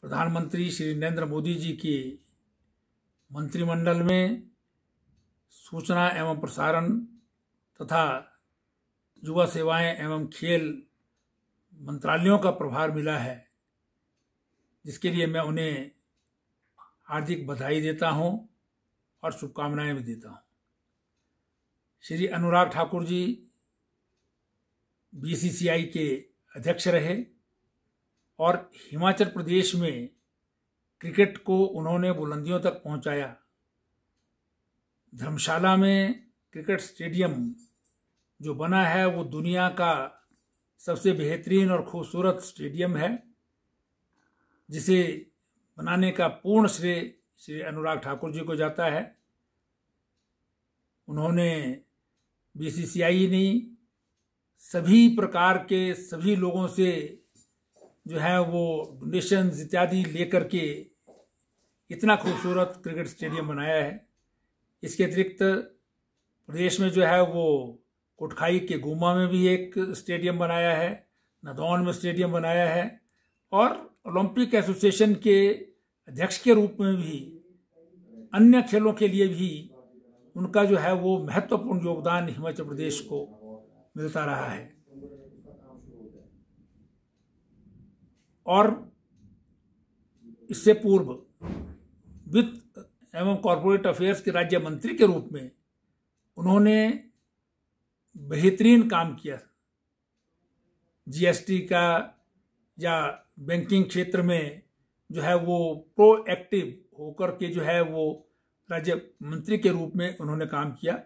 प्रधानमंत्री श्री नरेंद्र मोदी जी के मंत्रिमंडल में सूचना एवं प्रसारण तथा युवा सेवाएं एवं खेल मंत्रालयों का प्रभार मिला है जिसके लिए मैं उन्हें हार्दिक बधाई देता हूं और शुभकामनाएं भी देता हूं श्री अनुराग ठाकुर जी बीसीसीआई के अध्यक्ष रहे और हिमाचल प्रदेश में क्रिकेट को उन्होंने बुलंदियों तक पहुंचाया धर्मशाला में क्रिकेट स्टेडियम जो बना है वो दुनिया का सबसे बेहतरीन और खूबसूरत स्टेडियम है जिसे बनाने का पूर्ण श्रेय श्री अनुराग ठाकुर जी को जाता है उन्होंने बीसीसीआई ने सभी प्रकार के सभी लोगों से जो है वो डोनेशन इत्यादि लेकर के इतना खूबसूरत क्रिकेट स्टेडियम बनाया है इसके अतिरिक्त प्रदेश में जो है वो कोटखाई के गुमा में भी एक स्टेडियम बनाया है नदौन में स्टेडियम बनाया है और ओलंपिक एसोसिएशन के अध्यक्ष के रूप में भी अन्य खेलों के लिए भी उनका जो है वो महत्वपूर्ण योगदान हिमाचल प्रदेश को मिलता रहा है और इससे पूर्व वित्त एवं कॉरपोरेट अफेयर्स के राज्य मंत्री के रूप में उन्होंने बेहतरीन काम किया जीएसटी का या बैंकिंग क्षेत्र में जो है वो प्रोएक्टिव होकर के जो है वो राज्य मंत्री के रूप में उन्होंने काम किया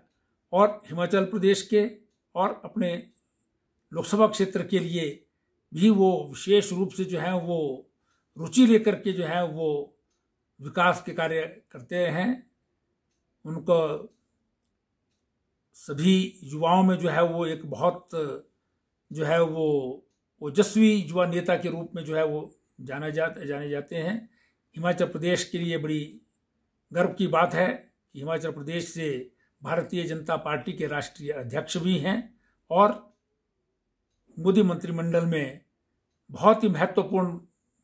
और हिमाचल प्रदेश के और अपने लोकसभा क्षेत्र के लिए भी वो विशेष रूप से जो है वो रुचि लेकर के जो है वो विकास के कार्य करते हैं उनको सभी युवाओं में जो है वो एक बहुत जो है वो ओजस्वी युवा नेता के रूप में जो है वो जाना जाते जाने जाते हैं हिमाचल प्रदेश के लिए बड़ी गर्व की बात है कि हिमाचल प्रदेश से भारतीय जनता पार्टी के राष्ट्रीय अध्यक्ष भी हैं और मोदी मंत्रिमंडल में बहुत ही महत्वपूर्ण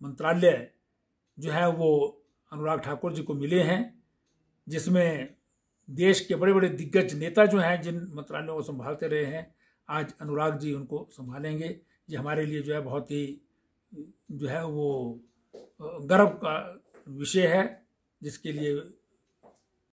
मंत्रालय जो है वो अनुराग ठाकुर जी को मिले हैं जिसमें देश के बड़े बड़े दिग्गज नेता जो हैं जिन मंत्रालयों को संभालते रहे हैं आज अनुराग जी उनको संभालेंगे ये हमारे लिए जो है बहुत ही जो है वो गर्व का विषय है जिसके लिए